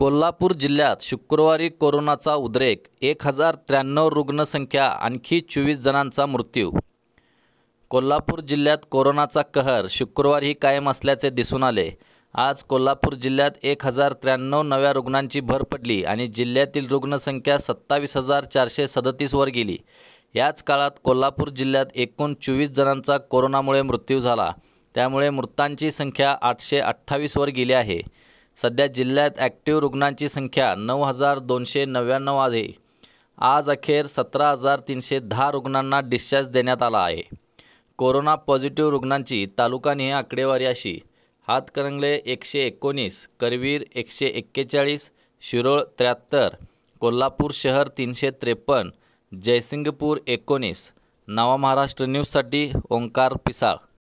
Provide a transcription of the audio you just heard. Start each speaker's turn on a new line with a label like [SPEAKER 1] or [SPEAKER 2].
[SPEAKER 1] कोल्हापूर जिल्ह्यात शुक्रवारी कोरोनाचा उद्रेक एक हजार त्र्याण्णव रुग्णसंख्या आणखी चोवीस जणांचा मृत्यू कोल्हापूर जिल्ह्यात कोरोनाचा कहर शुक्रवारी कायम असल्याचे दिसून आले आज कोल्हापूर जिल्ह्यात एक हजार त्र्याण्णव नव्या रुग्णांची भर पडली आणि जिल्ह्यातील रुग्णसंख्या सत्तावीस हजार चारशे सदतीसवर गेली याच काळात कोल्हापूर जिल्ह्यात एकूण चोवीस जणांचा कोरोनामुळे मृत्यू झाला त्यामुळे मृतांची संख्या आठशे अठ्ठावीसवर गेली आहे सध्या जिल्ह्यात ॲक्टिव्ह रुग्णांची संख्या नऊ हजार दोनशे नव्याण्णव आहे आज अखेर सतरा हजार तीनशे दहा रुग्णांना डिस्चार्ज देण्यात आला आहे कोरोना पॉझिटिव्ह रुग्णांची तालुकाने आकडेवारी अशी हातकणंगले एकशे एकोणीस करवीर एकशे एक्केचाळीस शिरोळ त्र्याहत्तर कोल्हापूर शहर तीनशे त्रेपन्न जयसिंगपूर एकोणीस नवा महाराष्ट्र न्यूजसाठी ओंकार पिसाळ